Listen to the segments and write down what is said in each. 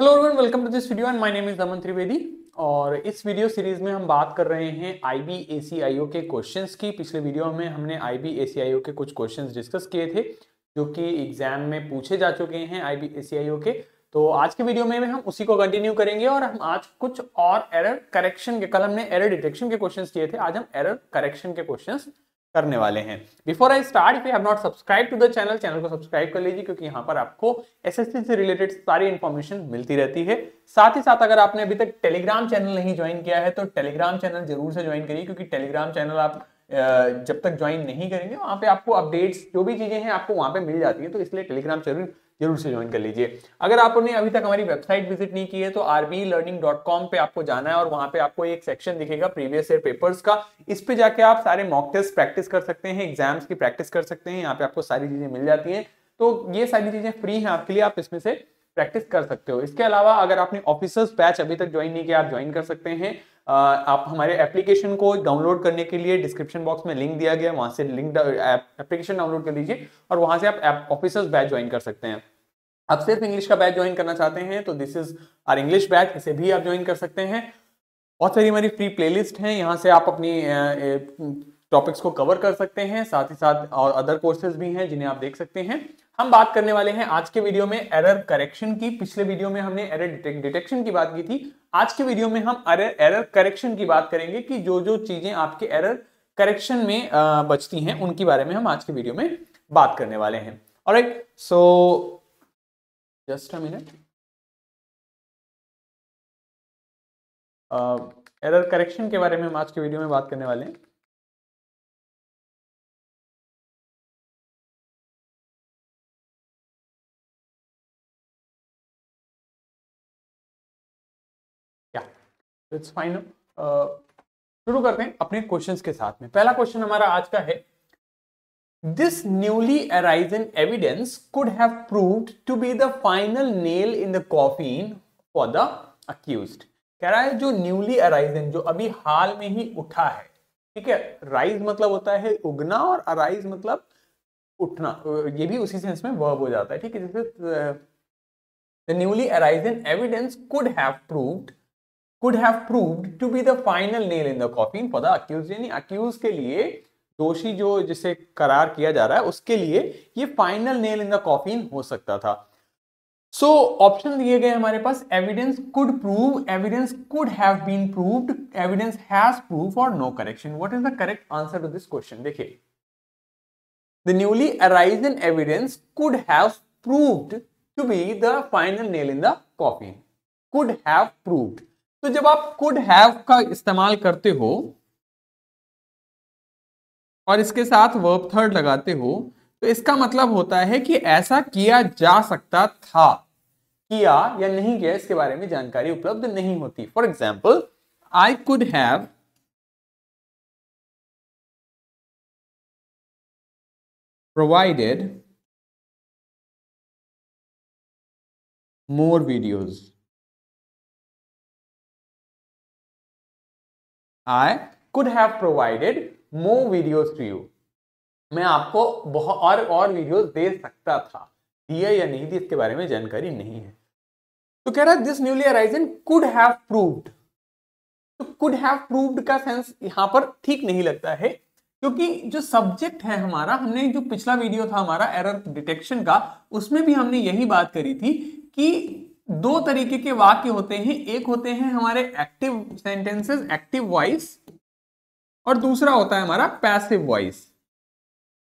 Hello everyone welcome to this video and my name is Aman Trivedi और इस video series में हम बात कर रहे हैं आई बी ए सी आई ओ के क्वेश्चंस की पिछले वीडियो में हमने आई बी ए सी आई ओ के कुछ क्वेश्चंस डिस्कस किए थे जो कि एग्जाम में पूछे जा चुके हैं आई बी ए सी आई ओ के तो आज के वीडियो में हम उसी को कंटिन्यू करेंगे और हम आज कुछ और एरर करेक्शन के कल हमने एरर डिटेक्शन के क्वेश्चन किए थे आज हम एरर करेक्शन के क्वेश्चन करने वाले हैं before I start if you have not subscribe to the channel channel को सब्सक्राइब कर लीजिए क्योंकि यहाँ पर आपको एसएससी से रिलेटेड सारी इन्फॉर्मेशन मिलती रहती है साथ ही साथ अगर आपने अभी तक टेलीग्राम चैनल नहीं ज्वाइन किया है तो टेलीग्राम चैनल जरूर से ज्वाइन करिए क्योंकि टेलीग्राम चैनल आप जब तक ज्वाइन नहीं करेंगे वहाँ पे आपको अपडेट्स जो भी चीजें हैं आपको वहाँ पे मिल जाती है तो इसलिए टेलीग्राम जरूर जरूर से ज्वाइन कर लीजिए अगर आपने अभी तक हमारी वेबसाइट विजिट नहीं की है तो आरबी लर्निंग डॉट कॉम पे आपको जाना है और वहां पे आपको एक सेक्शन दिखेगा प्रीवियस ईयर पेपर्स का इस पे जाके आप सारे मॉक टेस्ट प्रैक्टिस कर सकते हैं एग्जाम्स की प्रैक्टिस कर सकते हैं यहाँ पे आपको सारी चीजें मिल जाती है तो ये सारी चीजें फ्री हैं आपके लिए आप इसमें से प्रैक्टिस कर सकते हो इसके अलावा अगर आपने ऑफिसर्स बैच अभी तक ज्वाइन नहीं किया आप ज्वाइन कर सकते हैं आप हमारे एप्लीकेशन को डाउनलोड करने के लिए डिस्क्रिप्शन बॉक्स में लिंक दिया गया वहां से लिंक एप्लीकेशन डाउनलोड कर लीजिए और वहां से आप ऑफिसर्स बैच ज्वाइन कर सकते हैं आप सिर्फ इंग्लिश का बैच ज्वाइन करना चाहते हैं तो this is our English batch इसे भी आप ज्वाइन कर सकते हैं बहुत सारी हमारी फ्री प्लेलिस्ट हैं यहाँ से आप अपनी टॉपिक्स को कवर कर सकते हैं साथ ही साथ और अदर कोर्सेज भी हैं जिन्हें आप देख सकते हैं हम बात करने वाले हैं आज के वीडियो में एरर करेक्शन की पिछले वीडियो में हमने एरर डिटेक्शन की बात की थी आज के वीडियो में हम एरर एरर करेक्शन की बात करेंगे कि जो जो चीजें आपके एरर करेक्शन में बचती हैं उनके बारे में हम आज के वीडियो में बात करने वाले हैं और so just a minute error correction के बारे में हम आज के वीडियो में बात करने वाले हैं इट्स फाइन uh, शुरू करते हैं अपने क्वेश्चंस के साथ में पहला क्वेश्चन हमारा आज का है This newly arisen evidence could have proved to be the final nail in the coffin for the accused. कह रहा है जो newly arisen जो अभी हाल में ही उठा है ठीक है राइज मतलब होता है उगना और अराइज मतलब उठना ये भी उसी सेंस में वर्ब हो जाता है ठीक है जैसे the newly arisen evidence could have proved could have proved to be the final nail in the coffin for the accused यानी अक्यूज के लिए दोषी जो जिसे करार किया जा रहा है उसके लिए ये final nail in the coffin हो सकता था सो ऑप्शन दिए गए हमारे पास evidence could prove evidence could have been proved evidence has prove और no correction what is the correct answer to this question देखिए the newly arisen evidence could have proved to be the final nail in the coffin could have proved तो जब आप could have का इस्तेमाल करते हो और इसके साथ वर्ब थर्ड लगाते हो तो इसका मतलब होता है कि ऐसा किया जा सकता था किया या नहीं किया इसके बारे में जानकारी उपलब्ध नहीं होती for example I could have provided more videos i could have provided more videos to you मैं आपको बहुत और और वीडियोस दे सकता था दिया या नहीं दी इसके बारे में जानकारी नहीं है तो कह रहा है this newly arisen could have proved तो कुड हैव प्रूव्ड का सेंस यहाँ पर ठीक नहीं लगता है क्योंकि जो सब्जेक्ट है हमारा हमने जो पिछला वीडियो था हमारा एरर डिटेक्शन का उसमें भी हमने यही बात करी थी कि दो तरीके के वाक्य होते हैं एक होते हैं हमारे एक्टिव सेंटेंसेस एक्टिव वॉइस और दूसरा होता है हमारा पैसिव वॉइस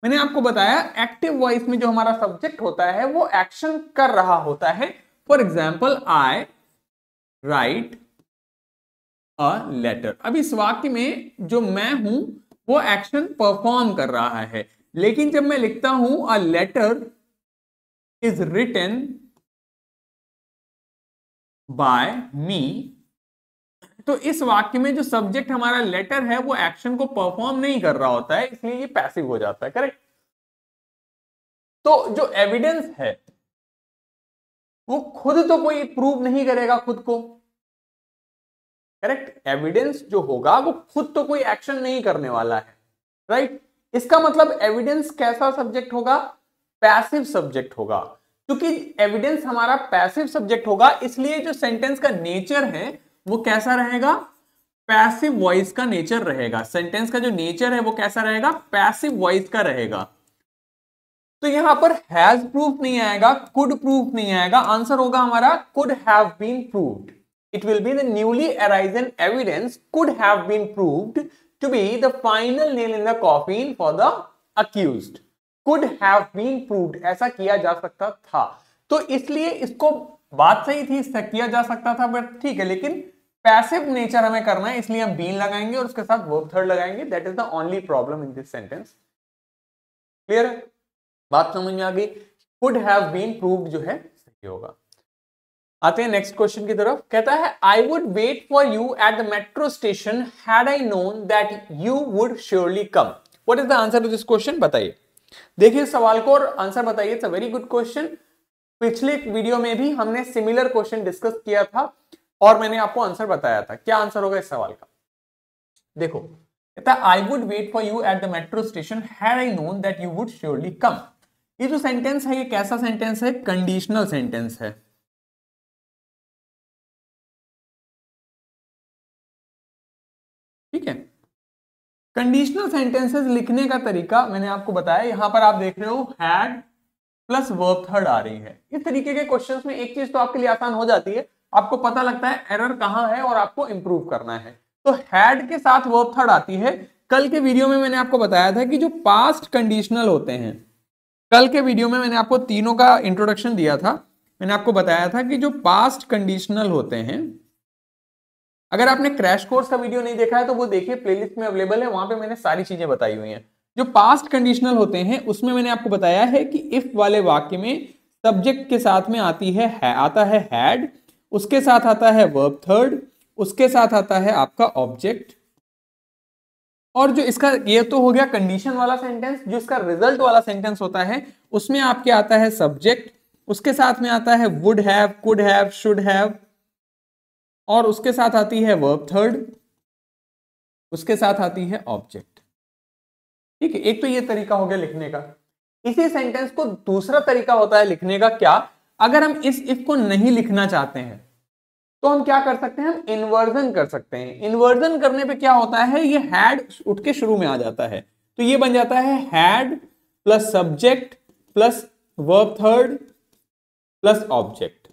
मैंने आपको बताया एक्टिव वॉइस में जो हमारा सब्जेक्ट होता है वो एक्शन कर रहा होता है for example I write a letter अब इस वाक्य में जो मैं हूं वो एक्शन परफॉर्म कर रहा है लेकिन जब मैं लिखता हूं a letter is written by me तो इस वाक्य में जो सब्जेक्ट हमारा लेटर है वो एक्शन को परफॉर्म नहीं कर रहा होता है इसलिए ये पैसिव हो जाता है करेक्ट तो जो एविडेंस है वो खुद तो कोई प्रूव नहीं करेगा खुद को करेक्ट एविडेंस जो होगा वो खुद तो कोई एक्शन नहीं करने वाला है राइट right? इसका मतलब एविडेंस कैसा सब्जेक्ट होगा पैसिव सब्जेक्ट होगा क्योंकि एविडेंस हमारा पैसिव सब्जेक्ट होगा इसलिए जो सेंटेंस का नेचर है वो कैसा रहेगा पैसिव वॉइस का नेचर रहेगा सेंटेंस का जो नेचर है वो कैसा रहेगा पैसिव वॉइस का रहेगा तो यहां पर हैज प्रूफ नहीं आएगा कुड प्रूफ नहीं आएगा आंसर होगा हमारा could have been proved it will be the newly arisen evidence could have been proved to be the final nail in the coffin for the accused could have been proved ऐसा किया जा सकता था तो इसलिए इसको बात सही थी इससे किया जा सकता था बट ठीक है लेकिन पैसिव नेचर हमें करना है इसलिए हम बीन लगाएंगे और उसके साथ वर्ब थर्ड लगाएंगे that is the only problem in this sentence clear बात समझ में आ गई कुड हैव बीन प्रूव्ड जो है सही होगा आते हैं नेक्स्ट क्वेश्चन की तरफ कहता है I would wait for you at the metro station had I known that you would surely come what is the answer to this question बताइए देखिए सवाल को और आंसर बताइए it's a very good question पिछले वीडियो में भी हमने सिमिलर क्वेश्चन डिस्कस किया था और मैंने आपको आंसर बताया था क्या आंसर होगा इस सवाल का देखो I would wait for you at the metro station है कम ये जो सेंटेंस है ये कैसा सेंटेंस है कंडीशनल सेंटेंस है ठीक है कंडीशनल सेंटेंसेस लिखने का तरीका मैंने आपको बताया यहां पर आप देख रहे हो हैड प्लस वर्ब थर्ड आ रही है इस तरीके के क्वेश्चंस में एक चीज तो आपके लिए आसान हो जाती है आपको पता लगता है एरर कहाँ है और आपको इंप्रूव करना है तो हैड के साथ वर्ब थर्ड आती है कल के वीडियो में मैंने आपको बताया था कि जो पास्ट कंडीशनल होते हैं कल के वीडियो में मैंने आपको तीनों का इंट्रोडक्शन दिया था मैंने आपको बताया था कि जो पास्ट कंडीशनल होते हैं अगर आपने क्रैश कोर्स का वीडियो नहीं देखा है तो वो देखिए प्लेलिस्ट में अवेलेबल है वहां पे मैंने सारी चीजें बताई हुई हैं जो पास्ट कंडीशनल होते हैं उसमें मैंने आपको बताया है कि इफ वाले वाक्य में सब्जेक्ट के साथ में आती है, है आता है हैड उसके साथ आता है वर्ब थर्ड उसके साथ आता है आपका ऑब्जेक्ट और जो इसका ये तो हो गया कंडीशन वाला सेंटेंस जो इसका रिजल्ट वाला सेंटेंस होता है उसमें आपके आता है सब्जेक्ट उसके साथ में आता है would have could have should have और उसके साथ आती है वर्ब थर्ड उसके साथ आती है ऑब्जेक्ट ठीक है एक तो ये तरीका हो गया लिखने का इसी सेंटेंस को दूसरा तरीका होता है लिखने का क्या अगर हम इस इफ को नहीं लिखना चाहते हैं तो हम क्या कर सकते हैं हम इन्वर्जन कर सकते हैं इन्वर्जन करने पे क्या होता है ये हैड उठ के शुरू में आ जाता है तो ये बन जाता है had plus subject plus verb third plus object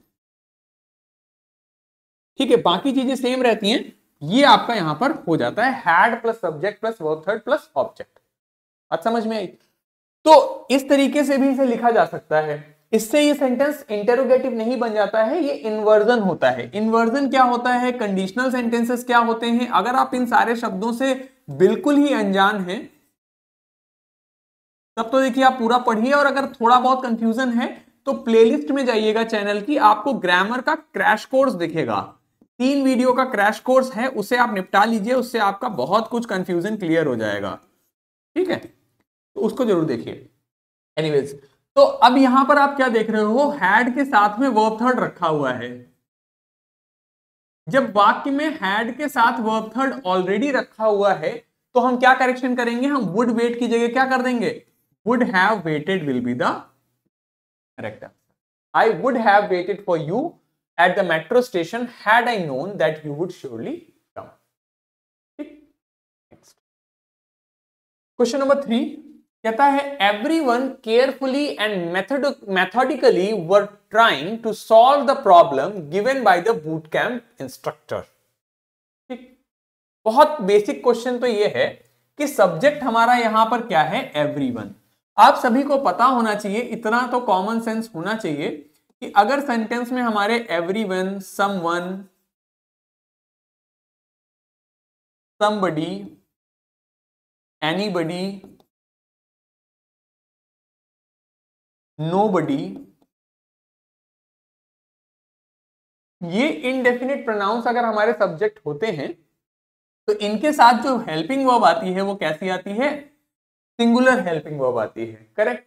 ठीक है बाकी चीजें सेम रहती हैं ये आपका यहां पर हो जाता है had plus subject plus verb third plus object बात समझ में आई तो इस तरीके से भी इसे लिखा जा सकता है इससे ये सेंटेंस इंटेरोगेटिव नहीं बन जाता है ये इन्वर्जन होता है इन्वर्जन क्या होता है कंडीशनल सेंटेंसेस क्या होते हैं अगर आप इन सारे शब्दों से बिल्कुल ही अनजान हैं तब तो देखिए आप पूरा पढ़िए और अगर थोड़ा बहुत कंफ्यूजन है तो प्लेलिस्ट में जाइएगा चैनल की आपको ग्रामर का क्रैश कोर्स दिखेगा तीन वीडियो का क्रैश कोर्स है उसे आप निपटा लीजिए उससे आपका बहुत कुछ कंफ्यूजन क्लियर हो जाएगा ठीक है तो उसको जरूर देखिए एनीवेज तो अब यहां पर आप क्या देख रहे हो हैड के साथ में वर्ब थर्ड रखा हुआ है जब वाक्य में हैड के साथ वर्ब थर्ड ऑलरेडी रखा हुआ है तो हम क्या करेक्शन करेंगे हम वुड वेट की जगह क्या कर देंगे would have waited will be the correct answer I would have waited for you at the metro station had I known that you would surely question number three कहता है everyone carefully and methodically were trying to solve the problem given by the boot camp instructor ठीक बहुत basic question तो ये है कि subject हमारा यहां पर क्या है एवरीवन आप सभी को पता होना चाहिए इतना तो कॉमन सेंस होना चाहिए कि अगर सेंटेंस में हमारे everyone somebody anybody nobody ये इनडेफिनेट प्रोनाउंस अगर हमारे सब्जेक्ट होते हैं तो इनके साथ जो हेल्पिंग वर्ब आती है वो कैसी आती है सिंगुलर हेल्पिंग वर्ब आती है करेक्ट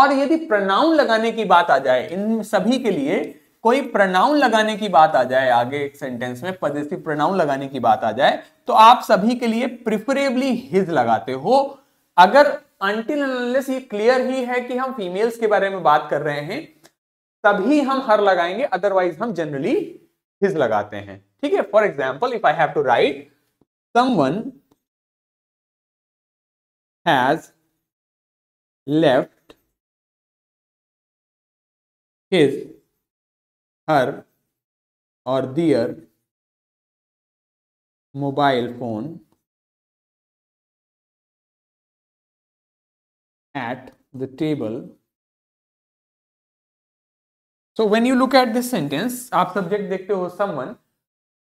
और यदि प्रोनाउन लगाने की बात आ जाए इन सभी के लिए कोई प्रनाउन लगाने की बात आ जाए आगे एक सेंटेंस में पदस्थी प्रनाउन लगाने की बात आ जाए तो आप सभी के लिए प्रिफरेबली हिज लगाते हो अगर ये क्लियर ही है कि हम फीमेल्स के बारे में बात कर रहे हैं तभी हम हर लगाएंगे अदरवाइज हम जनरली हिज लगाते हैं ठीक है for example if I have to write someone has left his her और their mobile phone at the table so when you look at this sentence आप सब्जेक्ट देखते हो समवन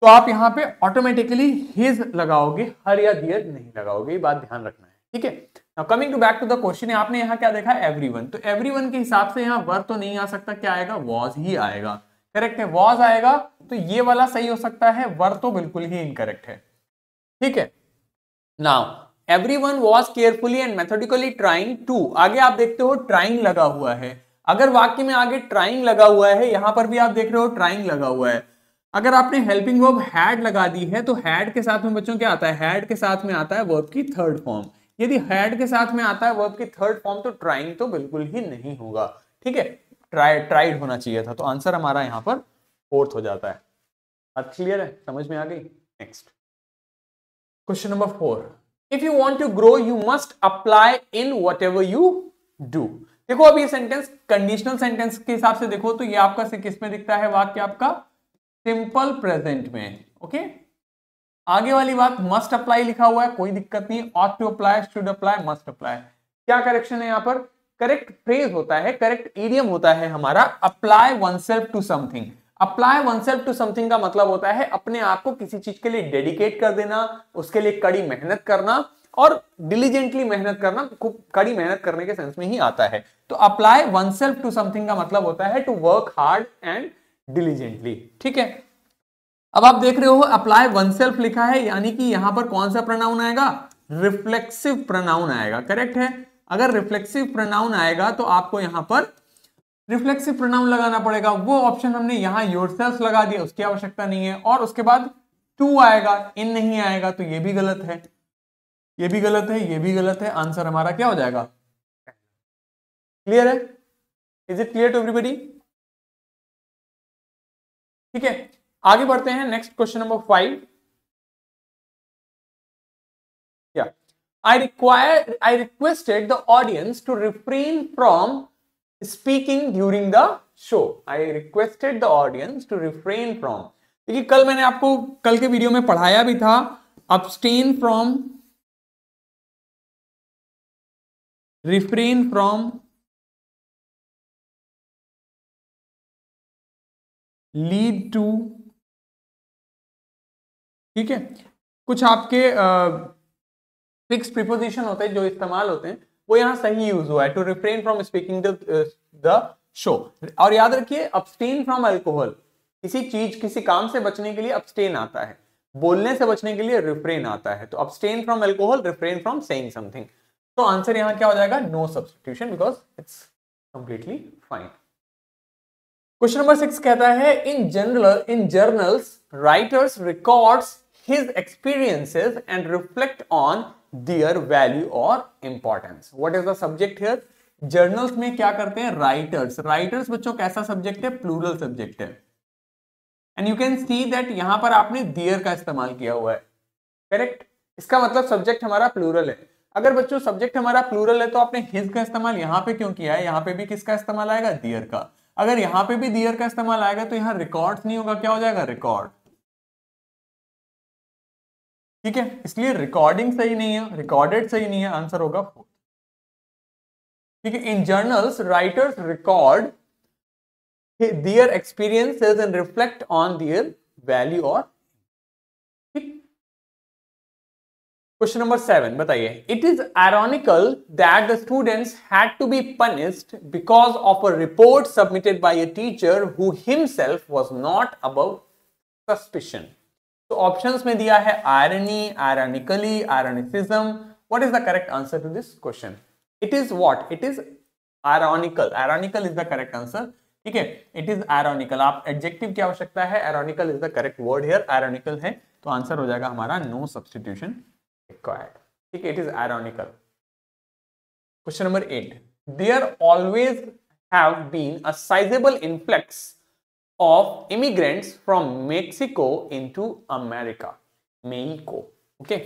तो आप यहां पे ऑटोमेटिकली हिज लगाओगे हर या दियर नहीं लगाओगे ये बात ध्यान रखना है ठीक है now coming to back to the question आपने यहाँ क्या देखा एवरीवन तो एवरीवन के हिसाब से यहाँ वर्क तो नहीं आ सकता क्या आएगा वॉज ही आएगा करेक्ट है वॉज आएगा तो ये वाला सही हो सकता है वर तो बिल्कुल ही इनकरेक्ट है ठीक है now everyone was carefully and methodically trying to आगे आप देखते हो ट्राइंग लगा हुआ है अगर वाक्य में आगे ट्राइंग लगा हुआ है यहां पर भी आप देख रहे हो ट्राइंग लगा हुआ है अगर आपने हेल्पिंग वर्ब हैड लगा दी है तो हैड के साथ में बच्चों क्या आता है हैड के साथ में आता है वर्ब की थर्ड फॉर्म यदि हैड के साथ में आता है वर्ब की थर्ड फॉर्म तो ट्राइंग तो बिल्कुल ही नहीं होगा ठीक है ट्राइड ट्राइड होना चाहिए था तो आंसर हमारा यहाँ पर फोर्थ हो जाता है बात क्लियर है समझ में आ गई next question number four if you want to grow you must apply in whatever you do देखो अब ये सेंटेंस कंडीशनल सेंटेंस के हिसाब से देखो तो ये आपका किस में दिखता है वाक्य आपका सिंपल प्रेजेंट में ओके okay? आगे वाली बात मस्ट अप्लाई लिखा हुआ है कोई दिक्कत नहीं ought to apply should apply must apply क्या करेक्शन है यहां पर करेक्ट फ्रेज होता है करेक्ट इडियम होता है हमारा apply oneself to something apply oneself to something का मतलब होता है अपने आप को किसी चीज के लिए डेडिकेट कर देना उसके लिए कड़ी मेहनत करना और डिलीजेंटली मेहनत करना खूब कड़ी मेहनत करने के सेंस में ही आता है तो apply oneself to something का मतलब होता है to work hard and diligently ठीक है अब आप देख रहे हो अप्लाई वन सेल्फ लिखा है यानी कि यहां पर कौन सा प्रनाउन आएगा रिफ्लेक्सिव प्रनाउन आएगा करेक्ट है अगर रिफ्लेक्सिव प्रोनाउन आएगा तो आपको यहां पर रिफ्लेक्सिव प्रोनाउन लगाना पड़ेगा वो ऑप्शन हमने यहां योर लगा दिया उसकी आवश्यकता नहीं है और उसके बाद टू आएगा इन नहीं आएगा तो ये भी गलत है ये भी गलत है ये भी गलत है आंसर हमारा क्या हो जाएगा क्लियर है is it clear to everybody ठीक है आगे बढ़ते हैं next question number five I require I requested the audience to refrain from speaking during the show. I requested the audience to refrain from देखिए कल मैंने आपको कल के वीडियो में पढ़ाया भी था abstain from refrain from lead to ठीक है कुछ आपके आ, फिक्स प्रिपोजिशन होते हैं जो इस्तेमाल होते हैं वो यहाँ सही यूज हुआ है to refrain from speaking the show और याद रखिए अपस्टेन फ्रॉम अल्कोहल किसी चीज किसी काम से बचने के लिए अपस्टेन आता है बोलने से बचने के लिए रिफ्रेन आता है तो abstain from alcohol refrain from saying something तो आंसर यहाँ क्या हो जाएगा no substitution because it's completely fine question number six कहता है in general in journals writers records his experiences and reflect on their value और importance what is the subject here journals में क्या करते हैं राइटर्स राइटर्स बच्चों कैसा subject है प्लूरल सब्जेक्ट है and you can see that यहां पर आपने दियर का इस्तेमाल किया हुआ है करेक्ट इसका मतलब सब्जेक्ट हमारा प्लूरल है अगर बच्चों सब्जेक्ट हमारा प्लूरल है तो आपने हिज का इस्तेमाल यहां पे क्यों किया है यहां पे भी किसका इस्तेमाल आएगा दियर का अगर यहां पे भी दियर का इस्तेमाल आएगा तो यहाँ रिकॉर्ड नहीं होगा क्या हो जाएगा रिकॉर्ड ठीक है इसलिए रिकॉर्डिंग सही नहीं है रिकॉर्डेड सही नहीं है आंसर होगा फोर्थ ठीक है in journals writers record their experience and reflect on their value और क्वेश्चन नंबर सेवन बताइए it is ironical that the students had to be punished because of a report submitted by a teacher who himself was not above suspicion तो options में दिया है irony ironically ironicism what is the correct answer to this question it is what it is ironical ironical is the correct answer ठीक है it is ironical आप adjective की आवश्यकता है ironical is the correct word here ironical है तो answer हो जाएगा हमारा नो सब्सटीट्यूशन रिक्वायर्ड ठीक है it is ironical question number eight there always have been a sizable influx of immigrants from Mexico into America. Mexico. Okay.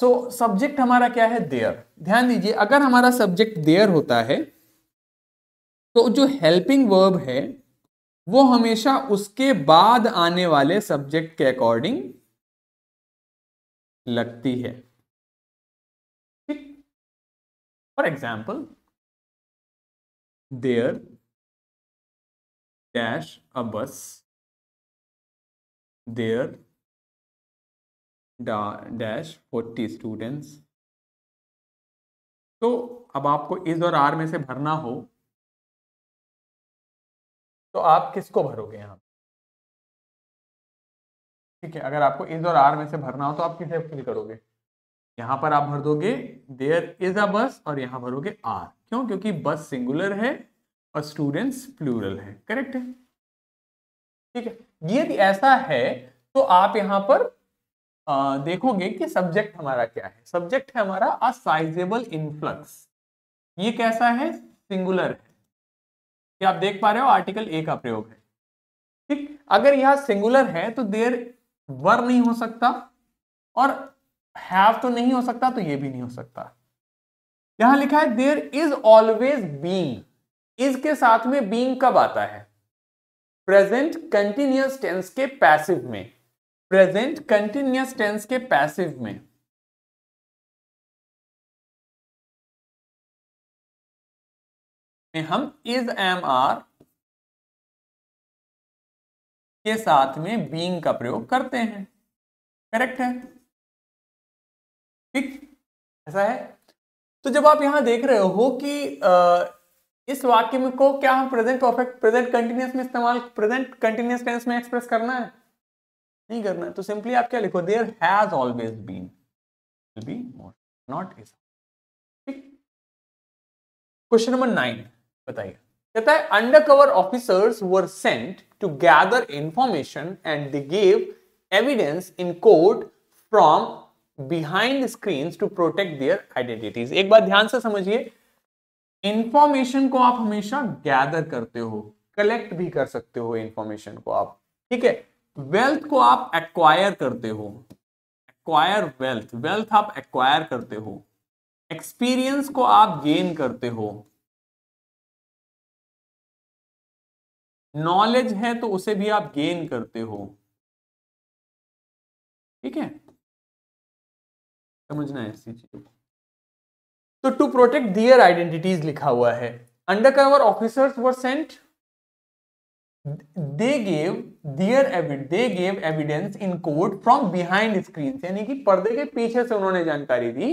So subject हमारा क्या है देयर ध्यान दीजिए अगर हमारा सब्जेक्ट देयर होता है तो जो हेल्पिंग वर्ब है वो हमेशा उसके बाद आने वाले सब्जेक्ट के अकॉर्डिंग लगती है ठीक for example there dash a bus there da, dash 40 students तो अब आपको इस और आर में से भरना हो तो आप किसको भरोगे यहां ठीक है अगर आपको इज और आर में से भरना हो तो आप किसे फिल करोगे यहां पर आप भर दोगे देयर इज अ बस और यहां भरोगे आर क्यों क्योंकि बस सिंगुलर है और स्टूडेंट्स प्लूरल है करेक्ट है ठीक है यदि ऐसा है तो आप यहां पर आ, देखोगे कि सब्जेक्ट हमारा क्या है सब्जेक्ट है हमारा अ साइजेबल ये कैसा है सिंगुलर है कि आप देख पा रहे हो आर्टिकल ए का प्रयोग है ठीक अगर यह सिंगुलर है तो देर वर नहीं हो सकता और हैव तो नहीं हो सकता तो ये भी नहीं हो सकता यहां लिखा है there is always being is के साथ में बींग कब आता है प्रेजेंट कंटिन्यूस टेंस के पैसिव में प्रेजेंट कंटिन्यूस टेंस के पैसिव में हम इज एम आर के साथ में बींग का प्रयोग करते हैं करेक्ट है ठीक ऐसा है तो जब आप यहां देख रहे हो कि आ, इस वाक्य में को क्या हम प्रेजेंट परफेक्ट प्रेजेंट कंटिन्यूस में इस्तेमाल प्रेजेंट कंटिन्यूस टेंस में एक्सप्रेस करना है नहीं करना है तो सिंपली आप क्या लिखो there has always been be more not is ठीक क्वेश्चन नंबर 9 बताइए कहता है undercover officers were sent to gather information and they give evidence in court from behind screen to protect their identities एक बार ध्यान से समझिए इंफॉर्मेशन को आप हमेशा गैदर करते हो कलेक्ट भी कर सकते हो इंफॉर्मेशन को आप ठीक है वेल्थ को आप एक्वायर करते हो एक्वायर वेल्थ वेल्थ आप एक्वायर करते हो एक्सपीरियंस को आप गेन करते हो नॉलेज है तो उसे भी आप गेन करते हो ठीक है समझना है ऐसी चीजों को तो टू प्रोटेक्ट दियर आइडेंटिटीज लिखा हुआ है under cover officers were sent they gave their they gave evidence in court from behind screen यानी कि पर्दे के पीछे से उन्होंने जानकारी दी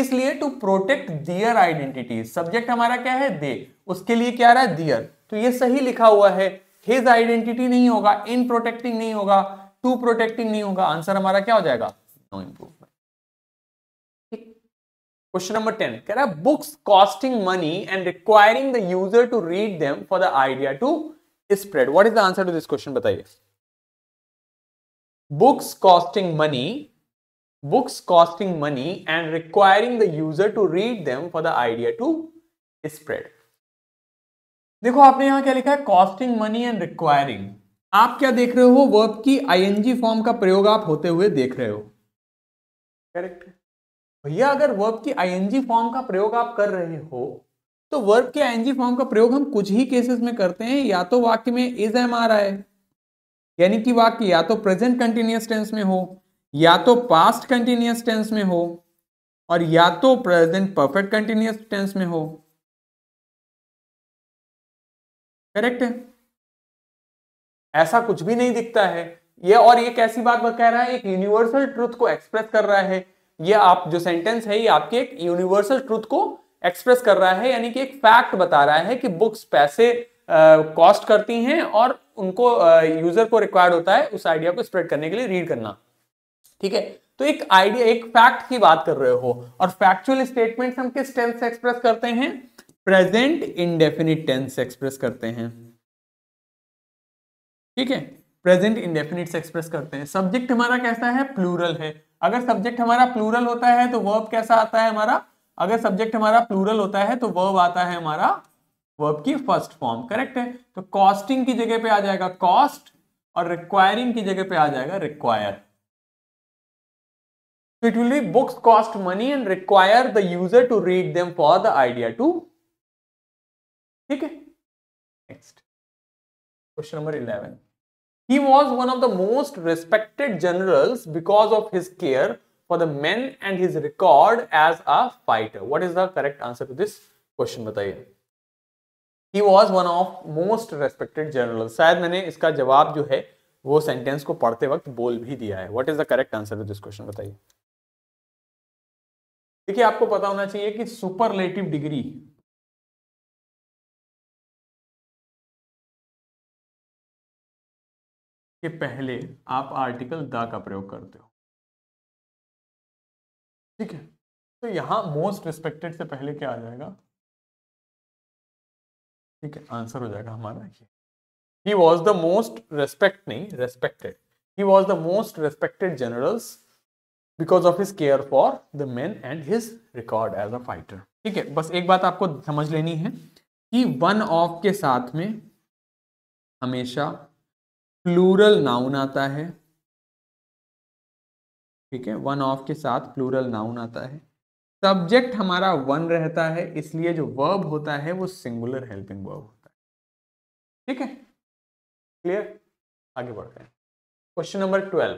इसलिए to protect their identities subject हमारा क्या है दे उसके लिए क्या रहा है दियर तो ये सही लिखा हुआ है हिज आइडेंटिटी नहीं होगा इन प्रोटेक्टिंग नहीं होगा टू प्रोटेक्टिंग नहीं होगा आंसर हमारा क्या हो जाएगा no no improve question number ten कह रहा है books costing money and requiring the user to read them for the idea to spread what is the answer to this question बताइए books costing money books costing money and requiring the user to read them for the idea to spread देखो आपने यहां क्या लिखा है costing money and requiring आप क्या देख रहे हो वर्ब की आई फॉर्म का प्रयोग आप होते हुए देख रहे हो करेक्ट भैया अगर वर्ब की आईएनजी फॉर्म का प्रयोग आप कर रहे हो तो वर्ब के आईएनजी फॉर्म का प्रयोग हम कुछ ही केसेस में करते हैं या तो वाक्य में इज एम आ रहा है यानी कि वाक्य या तो प्रेजेंट कंटिन्यूस टेंस में हो या तो पास्ट कंटिन्यूस टेंस में हो और या तो प्रेजेंट परफेक्ट कंटिन्यूस टेंस में हो करेक्ट है ऐसा कुछ भी नहीं दिखता है ये और ये कैसी बात कह रहा है एक यूनिवर्सल ट्रुथ को एक्सप्रेस कर रहा है ये आप जो सेंटेंस है ये आपके एक यूनिवर्सल ट्रूथ को एक्सप्रेस कर रहा है यानी कि एक फैक्ट बता रहा है कि बुक्स पैसे कॉस्ट करती हैं और उनको यूजर को रिक्वायर्ड होता है उस आइडिया को स्प्रेड करने के लिए रीड करना ठीक है तो एक आइडिया एक फैक्ट की बात कर रहे हो और फैक्चुअल स्टेटमेंट हम किस टेंस से एक्सप्रेस करते हैं प्रेजेंट इनडेफिनिट टेंस से एक्सप्रेस करते हैं ठीक है प्रेजेंट इनडेफिनिट से एक्सप्रेस करते हैं सब्जेक्ट हमारा कैसा है प्लूरल है अगर सब्जेक्ट हमारा प्लूरल होता है तो वर्ब कैसा आता है हमारा अगर सब्जेक्ट हमारा प्लूरल होता है तो वर्ब आता है हमारा वर्ब की फर्स्ट फॉर्म करेक्ट है तो कॉस्टिंग की जगह पे आ जाएगा कॉस्ट और रिक्वायरिंग की जगह पे आ जाएगा require it will be books cost money and require the user to read them for the idea to ठीक है next question number eleven He was one of the most respected generals because of his care for the men and his record as a fighter. What is the correct answer to this question बताइए he was one of most respected general शायद मैंने इसका जवाब जो है वो sentence को पढ़ते वक्त बोल भी दिया है what is the correct answer to this question बताइए देखिए आपको पता होना चाहिए कि सुपरलेटिव डिग्री के पहले आप आर्टिकल द का प्रयोग करते हो ठीक है तो यहां मोस्ट रिस्पेक्टेड से पहले क्या आ जाएगा ठीक है आंसर हो जाएगा हमारा ये he was the most respect नहीं respected he was the most respected generals because of his care for the man and his record as a fighter ठीक है बस एक बात आपको समझ लेनी है कि वन ऑफ के साथ में हमेशा प्लूरल नाउन आता है ठीक है वन ऑफ के साथ प्लूरल नाउन आता है सब्जेक्ट हमारा वन रहता है इसलिए जो वर्ब होता है वो सिंगुलर हेल्पिंग वर्ब होता है ठीक है क्लियर आगे बढ़ते हैं question number twelve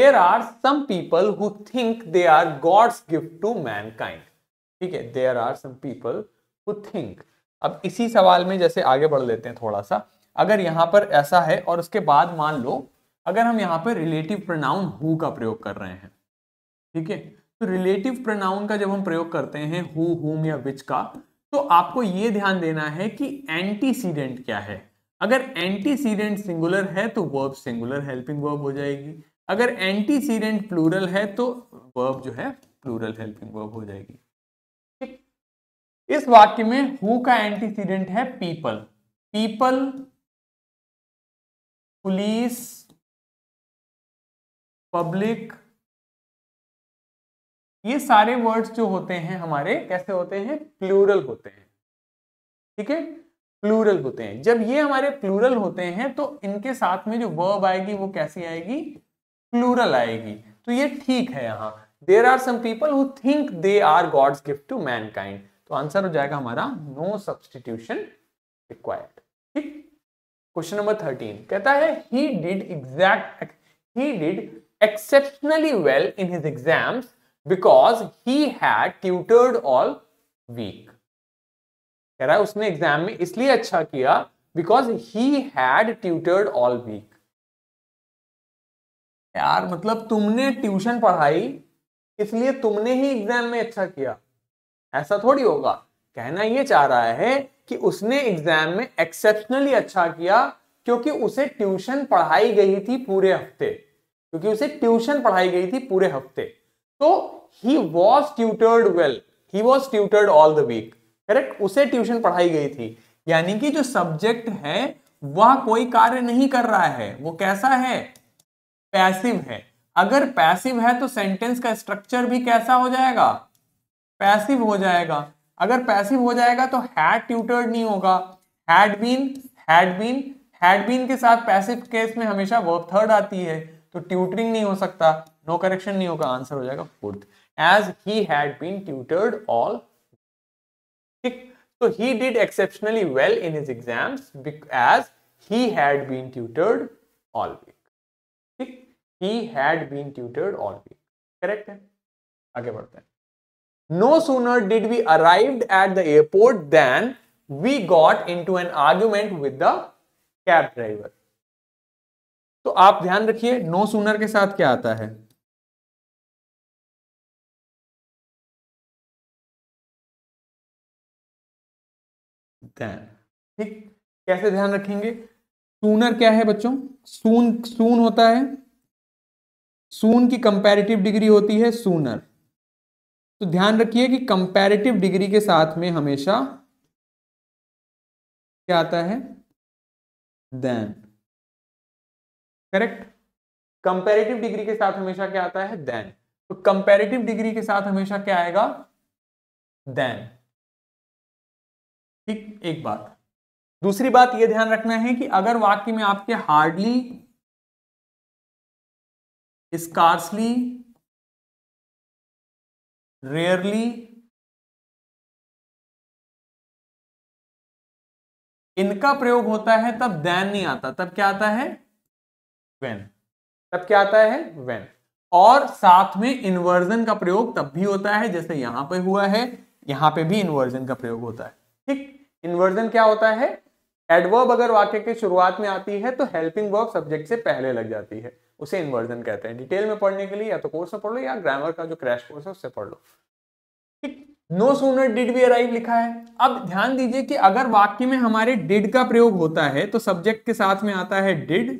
there are some people who think they are God's gift to mankind ठीक है there are some people who think अब इसी सवाल में जैसे आगे बढ़ लेते हैं थोड़ा सा अगर यहाँ पर ऐसा है और उसके बाद मान लो अगर हम यहाँ पर रिलेटिव प्रोनाउन हु का प्रयोग कर रहे हैं ठीक है तो रिलेटिव प्रोनाउन का जब हम प्रयोग करते हैं हु हुम या विच का तो आपको ये ध्यान देना है कि एंटीसीडेंट क्या है अगर एंटीसीडेंट सिंगुलर है तो वर्ब सिंगुलर हेल्पिंग वर्ब हो जाएगी अगर एंटीसीडेंट प्लूरल है तो वर्ब जो है प्लूरल हेल्पिंग वर्ब हो जाएगी इस वाक्य में हु का एंटीसीडेंट है पीपल पीपल पुलिस पब्लिक ये सारे वर्ड्स जो होते हैं हमारे कैसे होते हैं प्लूरल होते हैं ठीक है प्लूरल होते हैं जब ये हमारे प्लूरल होते हैं तो इनके साथ में जो वर्ब आएगी वो कैसी आएगी प्लूरल आएगी तो ये ठीक है यहाँ there are some people who think they are God's gift to mankind तो आंसर हो जाएगा हमारा नो सब्सटीट्यूशन रिक्वायर्ड ठीक क्वेश्चन नंबर थर्टीन कहता है he did exact he did exceptionally well in his exams because he had tutored all week कह रहा है उसने एग्जाम में इसलिए अच्छा किया because he had tutored all week यार मतलब तुमने ट्यूशन पढ़ाई इसलिए तुमने ही एग्जाम में अच्छा किया ऐसा थोड़ी होगा कहना यह चाह रहा है कि उसने एग्जाम में एक्सेप्शनली अच्छा किया क्योंकि उसे ट्यूशन पढ़ाई गई थी पूरे हफ्ते क्योंकि उसे ट्यूशन पढ़ाई गई थी पूरे हफ्ते तो he was tutored well he was tutored all the week correct उसे ट्यूशन पढ़ाई गई थी यानी कि जो सब्जेक्ट है वह कोई कार्य नहीं कर रहा है वो कैसा है पैसिव है अगर पैसिव है तो सेंटेंस का स्ट्रक्चर भी कैसा हो जाएगा पैसिव हो जाएगा अगर पैसिव हो जाएगा तो हैड ट्यूटर्ड नहीं होगा had been had been had been के साथ पैसिव केस में हमेशा वर्ब थर्ड आती है तो ट्यूटरिंग नहीं हो सकता नो no करेक्शन नहीं होगा आंसर हो जाएगा fourth as he had been tutored all ठीक तो he did exceptionally well in his exams as he had been tutored all week ठीक he had been tutored all week correct है आगे बढ़ते हैं No sooner did we arrived at the airport than we got into an argument with the cab driver तो आप ध्यान रखिए no sooner के साथ क्या आता है ठीक कैसे ध्यान रखेंगे सूनर क्या है बच्चों सून सून होता है सून की कंपेरेटिव डिग्री होती है सूनर तो ध्यान रखिए कि कंपैरेटिव डिग्री के साथ में हमेशा क्या आता है देन करेक्ट कंपैरेटिव डिग्री के साथ हमेशा क्या आता है देन तो कंपैरेटिव डिग्री के साथ हमेशा क्या आएगा देन ठीक एक बात दूसरी बात यह ध्यान रखना है कि अगर वाक्य में आपके हार्डली स्कार्सली rarely इनका प्रयोग होता है तब देन नहीं आता तब क्या आता है वेन तब क्या आता है वेन और साथ में इन्वर्जन का प्रयोग तब भी होता है जैसे यहां पे हुआ है यहां पे भी इन्वर्जन का प्रयोग होता है ठीक इन्वर्जन क्या होता है एडवर्ब अगर वाक्य के शुरुआत में आती है तो हेल्पिंग वर्ब सब्जेक्ट से पहले लग जाती है उसे इन्वर्जन कहते हैं डिटेल में पढ़ने के लिए या तो कोर्स में पढ़ लो या ग्रामर का जो क्रैश कोर्स है उससे पढ़ लो no sooner did be arrive लिखा है अब ध्यान दीजिए कि अगर वाक्य में हमारे डिड का प्रयोग होता है तो सब्जेक्ट के साथ में आता है डिड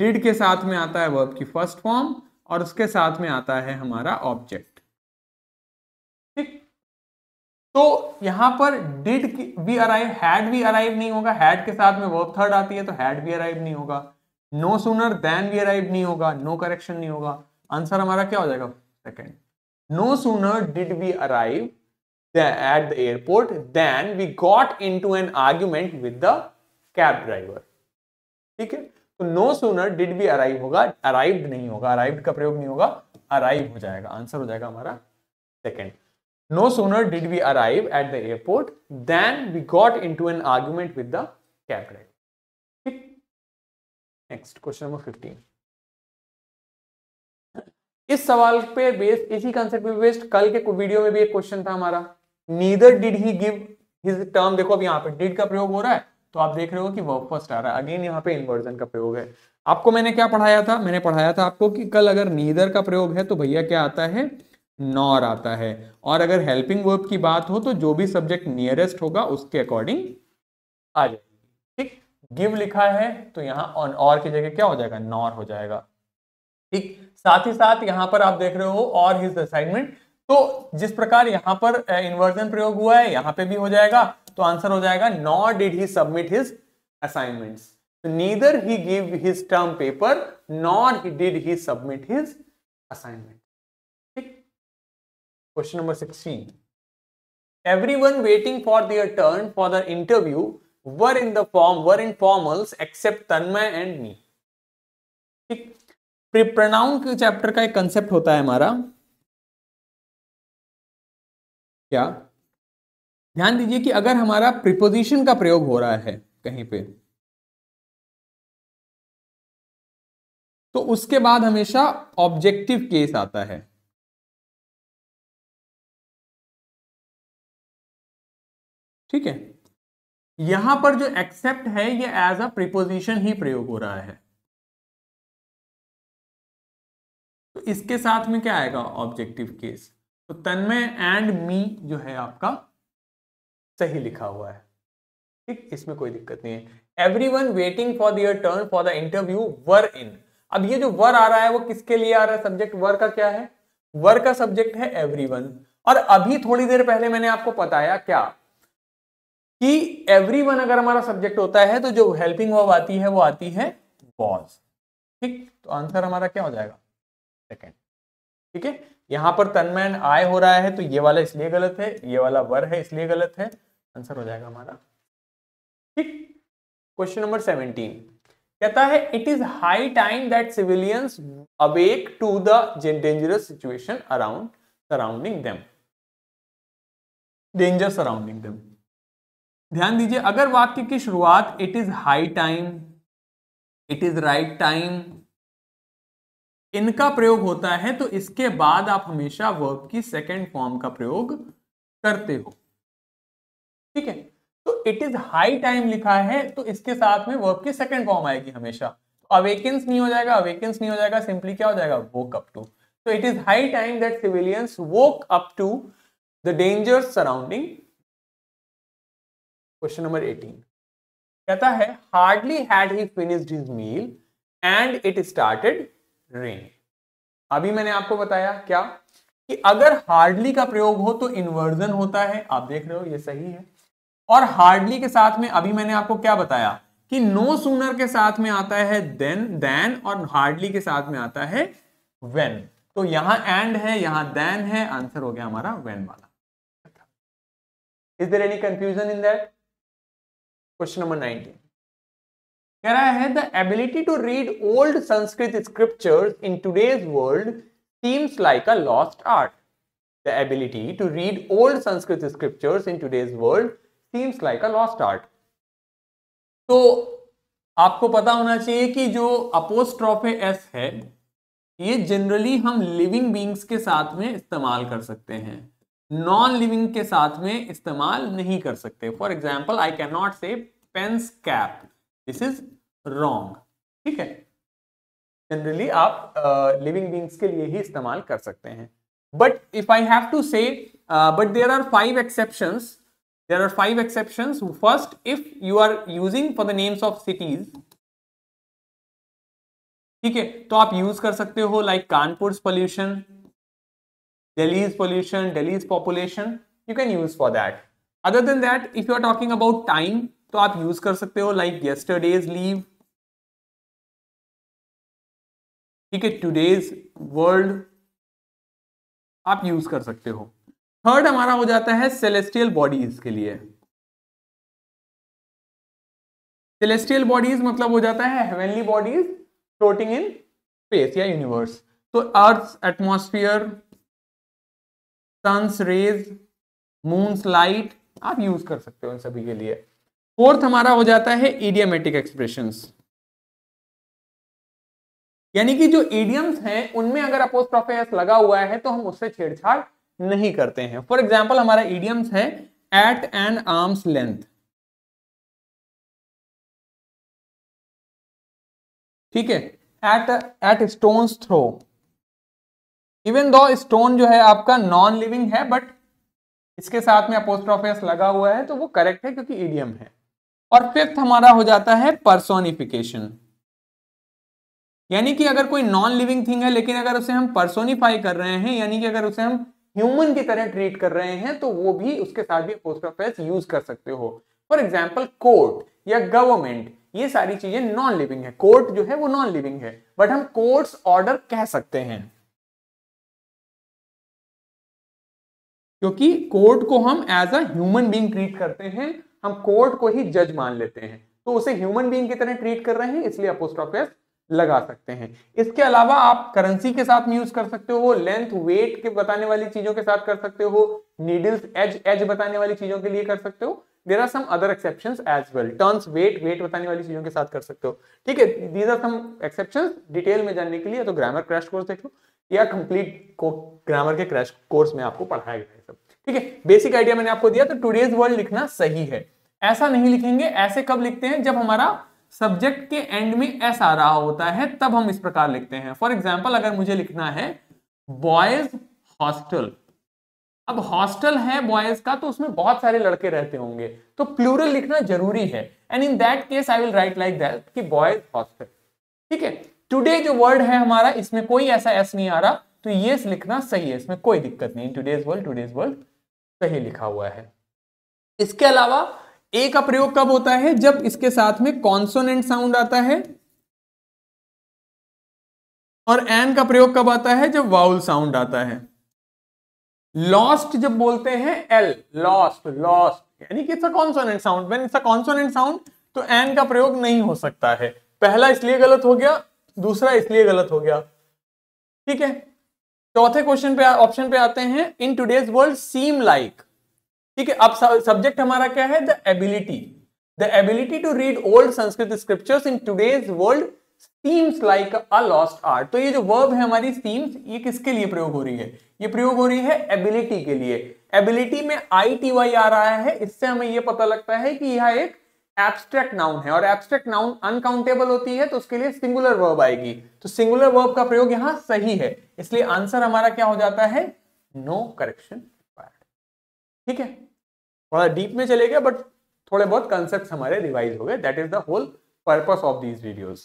डिड के साथ में आता है वर्ब की फर्स्ट फॉर्म और उसके साथ में आता है हमारा ऑब्जेक्ट ठीक तो यहां पर डिड भी अराइव हैड भी अराइव नहीं होगा हैड के साथ में वर्ब थर्ड आती है तो हैड भी अराइव नहीं होगा नो सुनर देन भी अराइव नहीं होगा नो करेक्शन नहीं होगा आंसर हमारा क्या हो जाएगा second no sooner did we arrive at the airport then we got into an argument with the cab driver ठीक है तो no sooner did we arrive होगा अराइव्ड नहीं होगा अराइव्ड का प्रयोग नहीं होगा अराइव हो जाएगा आंसर हो जाएगा हमारा second No sooner did we arrive at the airport than we got into an argument with the cab driver. Next, question number 15. इस सवाल पे बेस्ड इसी कॉन्सेप्ट पे बेस्ड कल के वीडियो में भी एक क्वेश्चन था हमारा neither did he give his term देखो अब यहाँ पे डिड का प्रयोग हो रहा है तो आप देख रहे हो कि वर्ब फर्स्ट आ रहा है अगेन यहाँ पे इन्वर्जन का प्रयोग है आपको मैंने क्या पढ़ाया था मैंने पढ़ाया था आपको कि कल अगर नीदर का प्रयोग है तो भैया क्या आता है नॉर आता है और अगर हेल्पिंग वर्ब की बात हो तो जो भी सब्जेक्ट नियरेस्ट होगा उसके अकॉर्डिंग आ जाएगी ठीक गिव लिखा है तो यहाँ ऑन और की जगह क्या हो जाएगा नॉर हो जाएगा ठीक साथ ही साथ यहाँ पर आप देख रहे हो और हिज असाइनमेंट तो जिस प्रकार यहाँ पर इन्वर्जन प्रयोग हुआ है यहाँ पे भी हो जाएगा तो आंसर हो जाएगा nor did he submit his assignment neither he give his term paper nor did he submit his assignment question number sixteen everyone waiting for their turn for the interview were in the form were in formals except Tanmay and me ठीक pronoun के chapter का एक concept होता है हमारा क्या ध्यान दीजिए कि अगर हमारा प्रिपोजिशन का प्रयोग हो रहा है कहीं पे तो उसके बाद हमेशा ऑब्जेक्टिव केस आता है ठीक है यहां पर जो एक्सेप्ट है ये एज अ प्रिपोजिशन ही प्रयोग हो रहा है तो इसके साथ में क्या आएगा ऑब्जेक्टिव केस तो तन्मय एंड मी जो है आपका सही लिखा हुआ है ठीक इसमें कोई दिक्कत नहीं है everyone waiting for their turn for the interview were in अब ये जो वर आ रहा है वो किसके लिए आ रहा है सब्जेक्ट वर का क्या है वर का सब्जेक्ट है एवरी वन और अभी थोड़ी देर पहले मैंने आपको बताया क्या कि एवरीवन अगर हमारा सब्जेक्ट होता है तो जो हेल्पिंग वर्ब आती है वो आती है वॉज ठीक तो आंसर हमारा क्या हो जाएगा सेकेंड ठीक है यहां पर तनमैन आय हो रहा है तो ये वाला इसलिए गलत है ये वाला वर है इसलिए गलत है आंसर हो जाएगा हमारा ठीक क्वेश्चन नंबर सेवनटीन कहता है it is high time that civilians awake to the dangerous situation around surrounding them danger surrounding them ध्यान दीजिए अगर वाक्य की शुरुआत it is high time it is right time इनका प्रयोग होता है तो इसके बाद आप हमेशा वर्ब की सेकेंड फॉर्म का प्रयोग करते हो ठीक है तो इट इज हाई टाइम लिखा है तो इसके साथ में वर्ब की सेकेंड फॉर्म आएगी हमेशा तो अवेकेंस नहीं हो जाएगा अवेकेंस नहीं हो जाएगा सिंपली क्या हो जाएगा वोक अप टू तो it is high time that civilians woke up to the danger surrounding question number eighteen कहता है hardly had he finished his meal and it started rain अभी मैंने आपको बताया क्या कि अगर हार्डली का प्रयोग हो तो इन्वर्जन होता है आप देख रहे हो ये सही है और हार्डली के साथ में अभी मैंने आपको क्या बताया कि नो सूनर के साथ में आता है देन देन और हार्डली के साथ में आता है वेन तो यहां एंड है यहां देन है आंसर हो गया हमारा वेन वाला is there any confusion in that question number nineteen कह रहा है the ability to read old Sanskrit scriptures in today's world seems like a lost art the ability to read old Sanskrit scriptures in today's world seems like a lost art तो आपको पता होना चाहिए कि जो अपोस्ट्रॉफे एस है ये जनरली हम लिविंग बींग्स के साथ में इस्तेमाल कर सकते हैं नॉन लिविंग के साथ में इस्तेमाल नहीं कर सकते for example I can not say pen's cap this is wrong ठीक है जनरली आप लिविंग uh, बींग्स के लिए ही इस्तेमाल कर सकते हैं but if I have to say but there are five exception there are five exception first if you are using for the names of cities ठीक है तो आप यूज कर सकते हो like Kanpur pollution Delhi's pollution Delhi's population you can use for that other than that if you are talking about time तो आप use कर सकते हो लाइक डेज लीव ठीक है टूडेज वर्ल्ड आप यूज कर सकते हो थर्ड हमारा हो जाता है सेलेस्टियल बॉडीज के लिए सेलेस्टियल बॉडीज मतलब हो जाता है heavenly bodies floating in space या यूनिवर्स तो earth atmosphere sun's rays moon's light आप यूज कर सकते हो इन सभी के लिए फोर्थ हमारा हो जाता है इडियमेटिक एक्सप्रेशन यानी कि जो इडियम्स हैं उनमें अगर अपोस्ट्रॉफ एस लगा हुआ है तो हम उससे छेड़छाड़ नहीं करते हैं फॉर एग्जाम्पल हमारा इडियम्स है एट एन आर्म्स लेंथ ठीक है at at stone throw even though stone जो है आपका नॉन लिविंग है बट इसके साथ में अपोस्ट्रॉफेस लगा हुआ है तो वो करेक्ट है क्योंकि ईडियम है और फिफ्थ हमारा हो जाता है पर्सोनिफिकेशन यानी कि अगर कोई नॉन लिविंग थिंग है लेकिन अगर उसे हम पर्सोनिफाई कर रहे हैं यानी कि अगर उसे हम ह्यूमन की तरह ट्रीट कर रहे हैं तो वो भी उसके साथ भी पोस्ट ऑफिस यूज कर सकते हो फॉर एग्जाम्पल कोर्ट या गवर्नमेंट ये सारी चीजें नॉन लिविंग है कोर्ट जो है वो नॉन लिविंग है बट हम कोर्ट ऑर्डर कह सकते हैं क्योंकि कोर्ट को हम as a human being treat करते हैं हम कोर्ट को ही जज मान लेते हैं तो उसे ह्यूमन बींग की तरह ट्रीट कर रहे हैं इसलिए अपोस्ट्रॉफ लगा सकते हैं इसके अलावा आप करेंसी के साथ यूज कर सकते हो लेंथ वेट के बताने वाली चीजों के साथ कर सकते हो नीडल्स एज एज बताने वाली चीजों के लिए कर सकते हो there are some other exception as well turns weight weight बताने वाली चीजों के साथ कर सकते हो ठीक है these are some exception detail में जानने के लिए तो ग्रामर क्रैश कोर्स देख लो या कंप्लीट को ग्रामर के क्रैश कोर्स में आपको पढ़ाया गया है सब ठीक है बेसिक आइडिया मैंने आपको दिया तो टूडेज वर्ल्ड लिखना सही है ऐसा नहीं लिखेंगे ऐसे कब लिखते हैं जब हमारा सब्जेक्ट के एंड में एस आ रहा होता है तब हम इस प्रकार लिखते हैं फॉर एग्जाम्पल अगर मुझे लिखना है बॉयज हॉस्टल अब हॉस्टल है बॉयज का तो उसमें बहुत सारे लड़के रहते होंगे तो प्लूरल लिखना जरूरी है and in that case I will write like that कि बॉयज हॉस्टल ठीक है टुडे जो वर्ड है हमारा इसमें कोई ऐसा एस नहीं आ रहा तो ये लिखना सही है इसमें कोई दिक्कत नहीं टूडेज वर्ल्ड टूडेज वर्ल्ड सही लिखा हुआ है इसके अलावा ए का प्रयोग कब होता है जब इसके साथ में कॉन्सोनेंट साउंड आता है और एन का प्रयोग कब आता है जब वाउल साउंड आता है लॉस्ट जब बोलते हैं एल लॉस्ट लॉस्ट यानी कि कॉन्सोनेंट साउंड कॉन्सोनेंट साउंड तो एन का प्रयोग नहीं हो सकता है पहला इसलिए गलत हो गया दूसरा इसलिए गलत हो गया ठीक है चौथे क्वेश्चन पे ऑप्शन पे आते हैं in today's world seem like ठीक है अब सब्जेक्ट हमारा क्या है the ability the ability to read old Sanskrit scriptures in today's world seems like a lost art तो ये जो वर्ब है हमारी सीम्स ये किसके लिए प्रयोग हो रही है ये प्रयोग हो रही है एबिलिटी के लिए एबिलिटी में आई टी वाई आ रहा है इससे हमें ये पता लगता है कि यह एक एब्स्ट्रैक्ट नाउन है और एब्स्ट्रैक्ट नाउन अनकाउंटेबल होती है तो उसके लिए सिंगुलर वर्ब आएगी तो सिंगुलर वर्ब का प्रयोग यहां सही है इसलिए आंसर हमारा क्या हो जाता है नो करेक्शन ठीक है थोड़ा डीप में चले गए बट थोड़े बहुत कॉन्सेप्ट हमारे रिवाइज हो गए that is the whole purpose of these videos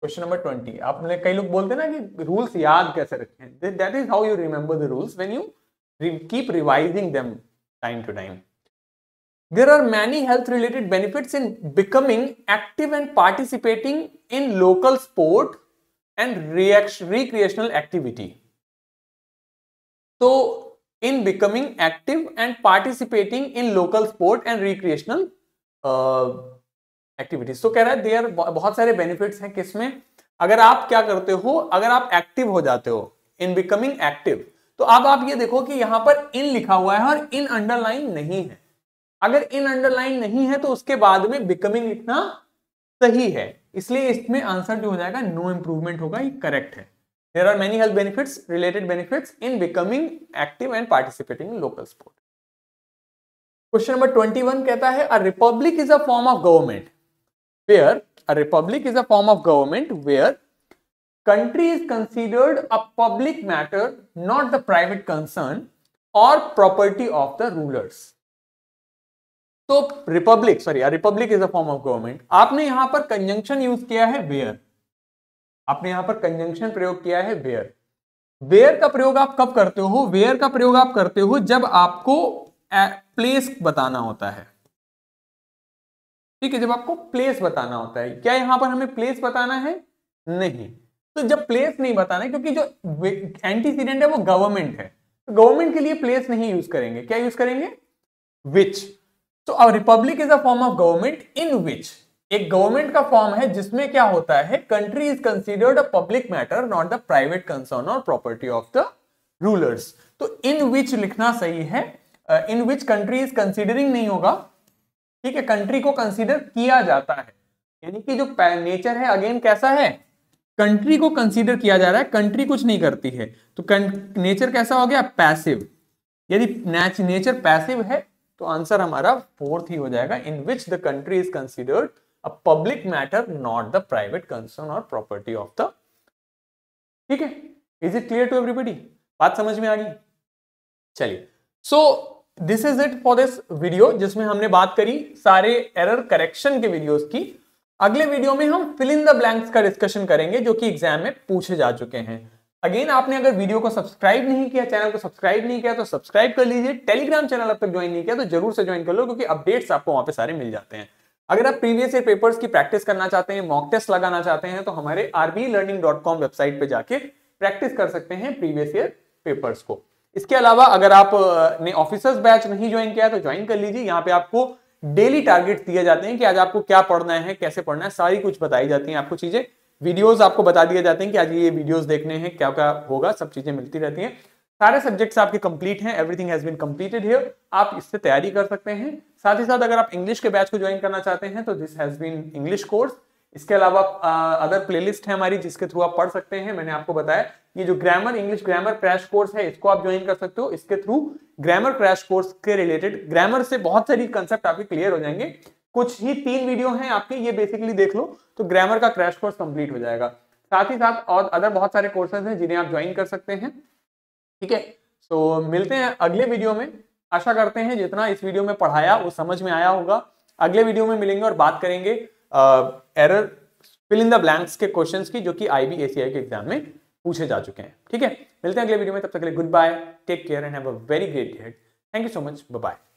question number twenty आपने कई लोग बोलते ना कि रूल्स याद कैसे रखें that is how you remember the rules when you keep revising them time to time There are many health related benefits in becoming active and participating in local sport and recreational activity. So, in becoming active and participating in local sport and recreational activities तो कह रहा है there बहुत सारे benefits हैं किसमें अगर आप क्या करते हो अगर आप एक्टिव हो जाते हो इन बिकमिंग एक्टिव तो अब आप ये देखो कि यहां पर इन लिखा हुआ है और इन अंडरलाइन नहीं है अगर इन अंडरलाइन नहीं है तो उसके बाद में बिकमिंग लिखना सही है इसलिए इसमें आंसर जो हो जाएगा नो इंप्रूवमेंट होगा ये करेक्ट है there are many health benefits related benefits in becoming active and participating local sport question number twenty one कहता है republic is a form of government where a republic is a form of government where country is considered a public matter not the private concern और property of the rulers तो republic sorry republic is a form of government आपने यहां पर conjunction use किया है where आपने यहां पर कंजंक्शन प्रयोग किया है वेयर वेयर का प्रयोग आप कब करते हो वेयर का प्रयोग आप करते हो जब आपको प्लेस बताना होता है ठीक है जब आपको प्लेस बताना होता है क्या यहां पर हमें प्लेस बताना है नहीं तो जब प्लेस नहीं बताना है क्योंकि जो एंटीसीडेंट है वो गवर्नमेंट है तो गवर्नमेंट के लिए प्लेस नहीं यूज करेंगे क्या यूज करेंगे विच तो a republic is a form of government in which एक गवर्नमेंट का फॉर्म है जिसमें क्या होता है country is considered a public matter not the private concern और प्रॉपर्टी ऑफ द रूलर्स तो इन विच लिखना सही है in which country is considering नहीं होगा ठीक है कंट्री को कंसिडर किया जाता है यानी कि जो नेचर है अगेन कैसा है कंट्री को कंसिडर किया जा रहा है कंट्री कुछ नहीं करती है तो नेचर कैसा हो गया पैसिव यदि नेचर पैसिव है तो आंसर हमारा फोर्थ ही हो जाएगा in which the country is considered a public matter not the private concern और प्रॉपर्टी ऑफ द ठीक है is it clear to everybody बात समझ में आ गई चलिए so this is it for this video जिसमें हमने बात करी सारे एरर करेक्शन के वीडियोस की अगले वीडियो में हम फिल इन द ब्लैंक्स का डिस्कशन करेंगे जो कि एग्जाम में पूछे जा चुके हैं अगेन आपने अगर वीडियो को सब्सक्राइब नहीं किया चैनल को सब्सक्राइब नहीं किया तो सब्सक्राइब कर लीजिए टेलीग्राम चैनल अब तक ज्वाइन नहीं किया तो जरूर से ज्वाइन कर लो क्योंकि अपडेट्स आपको वहां पे सारे मिल जाते हैं अगर आप प्रीवियस ईयर पेपर्स की प्रैक्टिस करना चाहते हैं मॉक टेस्ट लगाना चाहते हैं तो हमारे RB learning dot com website पर जाके प्रैक्टिस कर सकते हैं प्रीवियस ईयर पेपर्स को इसके अलावा अगर आपने ऑफिसर्स बैच नहीं ज्वाइन किया तो ज्वाइन कर लीजिए यहाँ पे आपको डेली टारगेट दिए जाते हैं कि आज आपको क्या पढ़ना है कैसे पढ़ना है सारी कुछ बताई जाती है आपको चीजें वीडियोस आपको बता दिए जाते हैं कि आज ये वीडियोस देखने हैं क्या क्या होगा सब चीजें मिलती रहती हैं सारे सब्जेक्ट्स आपके कंप्लीट हैं everything has been completed here आप इससे तैयारी कर सकते हैं साथ ही साथ अगर आप इंग्लिश के बैच को ज्वाइन करना चाहते हैं तो this has been English course इसके अलावा अदर प्लेलिस्ट है हमारी जिसके थ्रू आप पढ़ सकते हैं मैंने आपको बताया ये जो grammar English grammar crash course है इसको आप ज्वाइन कर सकते हो इसके थ्रू ग्रामर क्रैश कोर्स के रिलेटेड ग्रामर से बहुत सारी कंसेप्ट आपके क्लियर हो जाएंगे कुछ ही तीन वीडियो हैं आपके ये बेसिकली देख लो तो ग्रामर का क्रैश कोर्स कंप्लीट हो जाएगा साथ ही साथ और अदर बहुत सारे कोर्सेज हैं जिन्हें आप ज्वाइन कर सकते हैं ठीक है सो मिलते हैं अगले वीडियो में आशा करते हैं जितना इस वीडियो में पढ़ाया वो समझ में आया होगा अगले वीडियो में मिलेंगे और बात करेंगे error fill in the blanks के क्वेश्चंस की जो कि आईबी एसीआई के एग्जाम में पूछे जा चुके हैं ठीक है मिलते हैं अगले वीडियो में तब तक के लिए goodbye take care and have a very great head thank you so much bye